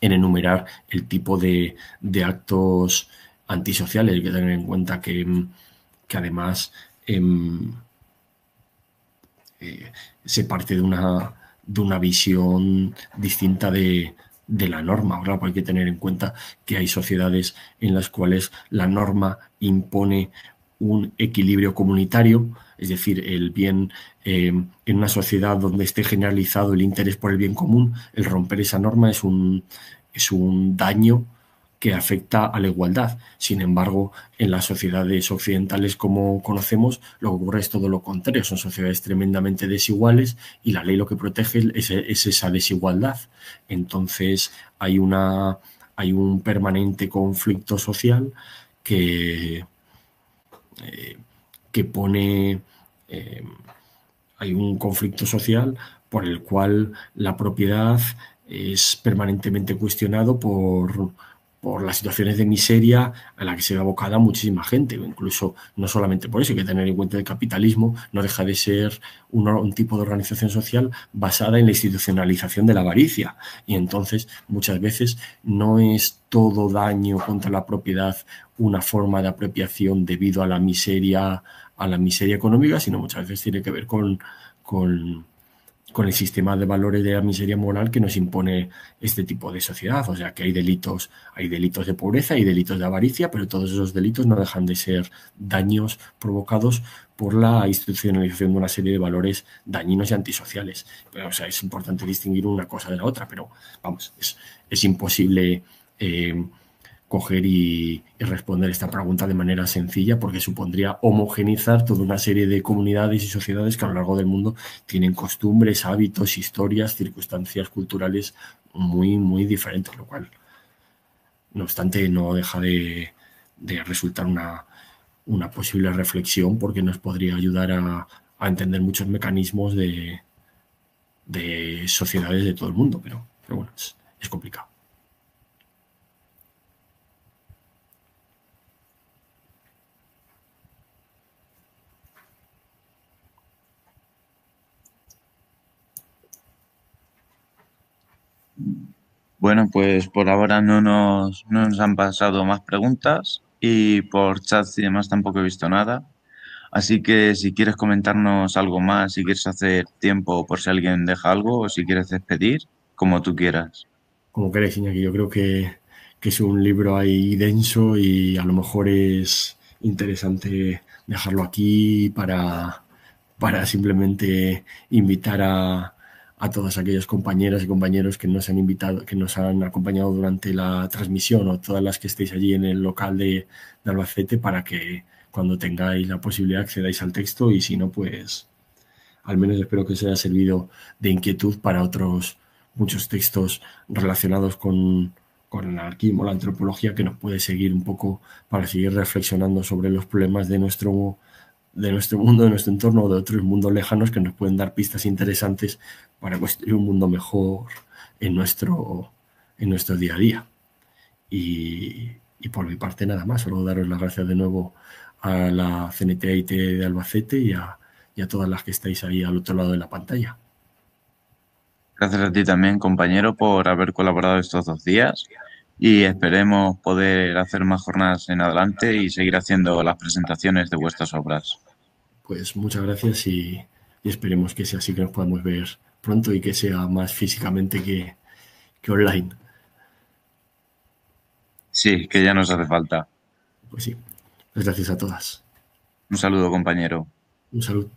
B: en, enumerar el tipo de, actos antisociales. Hay que tener en cuenta que, además em, eh, se parte de una de una visión distinta de, de la norma. ahora pues, hay que tener en cuenta que hay sociedades en las cuales la norma impone un equilibrio comunitario, es decir, el bien eh, en una sociedad donde esté generalizado el interés por el bien común, el romper esa norma es un, es un daño que afecta a la igualdad. Sin embargo, en las sociedades occidentales como conocemos, lo que ocurre es todo lo contrario. Son sociedades tremendamente desiguales y la ley lo que protege es, esa desigualdad. Entonces hay, una, hay un permanente conflicto social que, eh, que pone... Eh, hay un conflicto social por el cual la propiedad es permanentemente cuestionado por, por las situaciones de miseria a la que se ve abocada muchísima gente, incluso no solamente por eso, hay que tener en cuenta que el capitalismo no deja de ser un, tipo de organización social basada en la institucionalización de la avaricia y entonces muchas veces no es todo daño contra la propiedad una forma de apropiación debido a la miseria a la miseria económica, sino muchas veces tiene que ver con con el sistema de valores de la miseria moral que nos impone este tipo de sociedad. O sea que hay delitos, hay delitos de pobreza, hay delitos de avaricia, pero todos esos delitos no dejan de ser daños provocados por la institucionalización de una serie de valores dañinos y antisociales. Pero, o sea, es importante distinguir una cosa de la otra, pero vamos, es, imposible. Eh, coger y, responder esta pregunta de manera sencilla porque supondría homogeneizar toda una serie de comunidades y sociedades que a lo largo del mundo tienen costumbres, hábitos, historias, circunstancias culturales muy, muy diferentes, lo cual, no obstante, no deja de, resultar una, una, posible reflexión porque nos podría ayudar a, entender muchos mecanismos de, de, sociedades de todo el mundo, pero, bueno, es complicado.
A: Bueno, pues por ahora no nos, no nos han pasado más preguntas y por chats y demás tampoco he visto nada. Así que si quieres comentarnos algo más, si quieres hacer tiempo por si alguien deja algo o si quieres despedir, como tú quieras.
B: Como queréis, Iñaki. Yo creo que, que es un libro ahí denso y a lo mejor es interesante dejarlo aquí para, para simplemente invitar a, a todas aquellas compañeras y compañeros que nos han invitado, que nos han acompañado durante la transmisión o todas las que estéis allí en el local de, Albacete para que cuando tengáis la posibilidad accedáis al texto y si no, pues al menos espero que os haya servido de inquietud para otros muchos textos relacionados con, con el anarquismo, la antropología, que nos puede seguir un poco para seguir reflexionando sobre los problemas de nuestro de nuestro mundo, de nuestro entorno o de otros mundos lejanos que nos pueden dar pistas interesantes para construir un mundo mejor en nuestro, en nuestro día a día. Y, por mi parte nada más, solo daros las gracias de nuevo a la CNTIT de Albacete y a, y a todas las que estáis ahí al otro lado de la pantalla.
A: Gracias a ti también, compañero, por haber colaborado estos dos días y esperemos poder hacer más jornadas en adelante y seguir haciendo las presentaciones de vuestras obras.
B: Pues muchas gracias y, esperemos que sea así que nos podamos ver pronto y que sea más físicamente que, online.
A: Sí, que ya nos hace falta.
B: Pues sí. gracias a todas.
A: Un saludo, compañero. Un saludo.